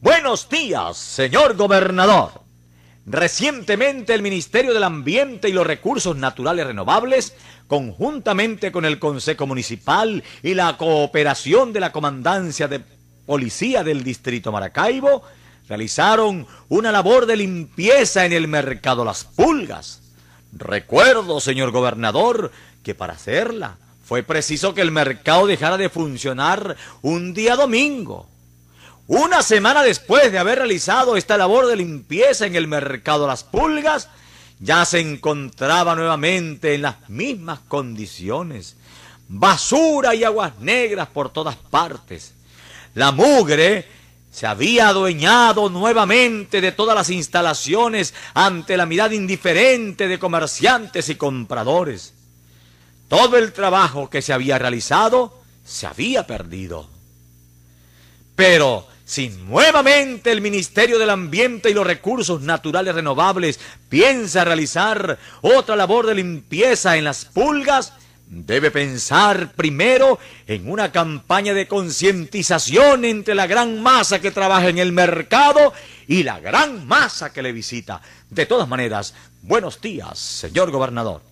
Buenos días, señor gobernador. Recientemente el Ministerio del Ambiente y los Recursos Naturales Renovables, conjuntamente con el Consejo Municipal y la cooperación de la Comandancia de Policía del Distrito Maracaibo, realizaron una labor de limpieza en el mercado Las Pulgas. Recuerdo, señor gobernador, que para hacerla fue preciso que el mercado dejara de funcionar un día domingo una semana después de haber realizado esta labor de limpieza en el mercado Las Pulgas, ya se encontraba nuevamente en las mismas condiciones. Basura y aguas negras por todas partes. La mugre se había adueñado nuevamente de todas las instalaciones ante la mirada indiferente de comerciantes y compradores. Todo el trabajo que se había realizado se había perdido. Pero si nuevamente el Ministerio del Ambiente y los Recursos Naturales Renovables piensa realizar otra labor de limpieza en las pulgas, debe pensar primero en una campaña de concientización entre la gran masa que trabaja en el mercado y la gran masa que le visita. De todas maneras, buenos días, señor gobernador.